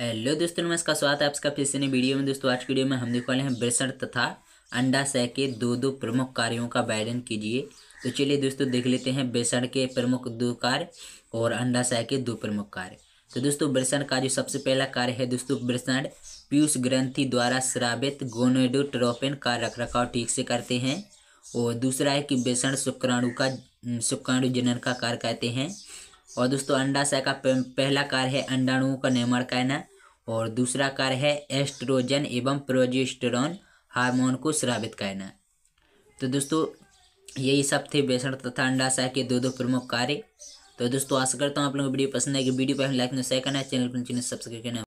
hello दोस्तों नमस्कार स्वागत है आपका फिर से नई वीडियो में दोस्तों आज की वीडियो में हम देखने वाले हैं ब्रेसण तथा अंडाशय के दो दो प्रमुख कार्यों का वर्णन कीजिए तो चलिए दोस्तों देख लेते हैं ब्रेसण के प्रमुख दो कार्य और अंडाशय के दो प्रमुख कार्य तो दोस्तों ब्रेसण का जो सबसे पहला कार्य है दोस्तों ब्रेसण पीयूष ग्रंथि द्वारा श्रावित गोनेडोट्रोपिन का रखाव ठीक से करते हैं और दूसरा है कि बेसन शुक्राणु का शुक्राणु जनन का कार्य कहते हैं और दोस्तों अंडाशय का पहला कार्य है अंडाणुओं का निर्माण करना और दूसरा कार्य है एस्ट्रोजन एवं प्रोजेस्टेरोन हार्मोन को स्रावित करना तो दोस्तों यही सब थे बेसन तथा अंडाशय के दो दो प्रमुख कार्य तो दोस्तों आशा करता हूँ आप लोगों को वीडियो पसंद है वीडियो पर लाइक ना शेयर करना चैनल पर तो सब्सक्राइब करना